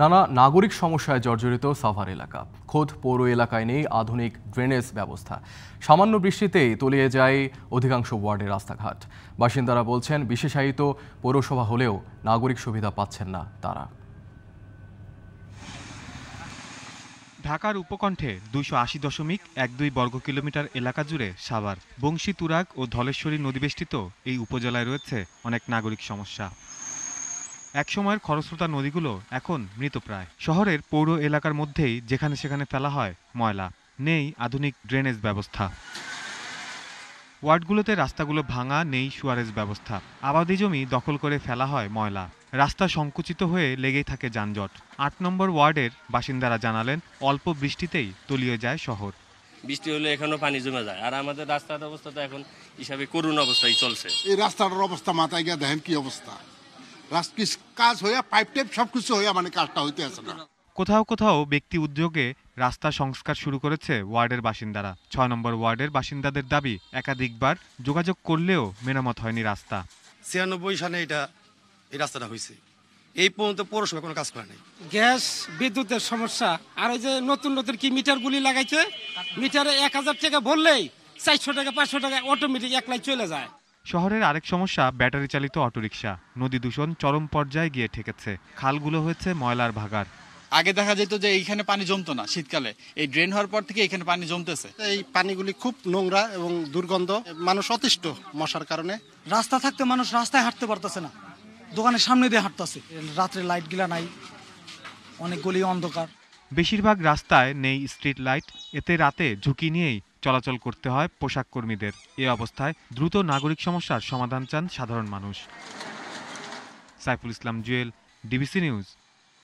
নানা নাগরিক সমস্যায় জর্জরিত সাভার এলাকা খোদ পৌর এলাকায় নেই আধুনিক ড্রেনেজ ব্যবস্থা সামান্য বৃষ্টিতেই তলিয়ে যায় অধিকাংশ ওয়ার্ডের রাস্তাঘাট বাসিন্দারা বলছেন বিশেষায়িত পৌরসভা হলেও নাগরিক সুবিধা পাচ্ছেন না তারা ঢাকার উপকণ্ঠে দুইশো আশি দশমিক এক দুই বর্গ কিলোমিটার এলাকা জুড়ে সাভার বংশী তুরাগ ও ধলেশ্বরী নদীবেষ্টিত এই উপজেলায় রয়েছে অনেক নাগরিক সমস্যা একসময়ের খরস্রোতা নদীগুলো এখন মৃতপ্রায় শহরের পৌর এলাকার মধ্যেই যেখানে সেখানে ফেলা হয় ময়লা নেই আধুনিক ড্রেনেজ ব্যবস্থা ওয়ার্ডগুলোতে রাস্তাগুলো ভাঙা নেই সুয়ারেজ ব্যবস্থা আবাদি জমি দখল করে ফেলা হয় ময়লা রাস্তা সংকুচিত হয়ে লেগেই থাকে যানজট আট নম্বর ওয়ার্ডের বাসিন্দারা জানালেন অল্প বৃষ্টিতেই তলিয়ে যায় শহর বৃষ্টি হলে এখানেও পানি জমে যায় আর আমাদের রাস্তার অবস্থা তো এখন হিসাবে করুণ অবস্থায় চলছে এই রাস্তার অবস্থা মাথায় গিয়ে দেখেন কি অবস্থা কাজ হইয়া পাইপ টাইপ সব কিছু হইয়া মানে কাজটা হইতে আছে না কোথাও কোথাও ব্যক্তি উদ্যোগে রাস্তা সংস্কার শুরু করেছে ওয়ার্ডের বাসিন্দারা ছয় নম্বর ওয়ার্ডের বাসিন্দাদের দাবি একাধিকবার যোগাযোগ করলেও মেরামত হয়নি রাস্তা ছিয়ানব্বই সালে এটা এই রাস্তাটা হয়েছে এই পর্যন্ত পৌরসভা কোনো কাজ করে নাই গ্যাস বিদ্যুতের সমস্যা আর এই যে নতুন নতুন কি মিটারগুলি লাগাইছে মিটারে এক হাজার টাকা ভরলেই চারশো টাকা পাঁচশো টাকা অটোমেটিক এক চলে যায় শহরের আরেক সমস্যা ব্যাটারি চালিত অটোরিকশা নদী দূষণ চরম পর্যায়ে গিয়ে ঠেকেছে খালগুলো হয়েছে ময়লার ভাগার আগে দেখা যেত যে এইখানে পানি জমতো না শীতকালে এই ড্রেন হওয়ার পর থেকে এখানে পানি জমতেছে এই পানিগুলি খুব নোংরা এবং দুর্গন্ধ মানুষ অতিষ্ঠ মশার কারণে রাস্তা থাকতে মানুষ রাস্তায় হাঁটতে পারতেছে না দোকানের সামনে দিয়ে হাঁটতেছে রাত্রে লাইটগুলা নাই অনেকগুলি অন্ধকার বেশিরভাগ রাস্তায় নেই স্ট্রিট লাইট এতে রাতে ঝুঁকি নিয়েই চলাচল করতে হয় পোশাক কর্মীদের এ অবস্থায় দ্রুত নাগরিক সমস্যার সমাধান চান সাধারণ মানুষ সাইফুল ইসলাম জুয়েল ডিবিসি নিউজ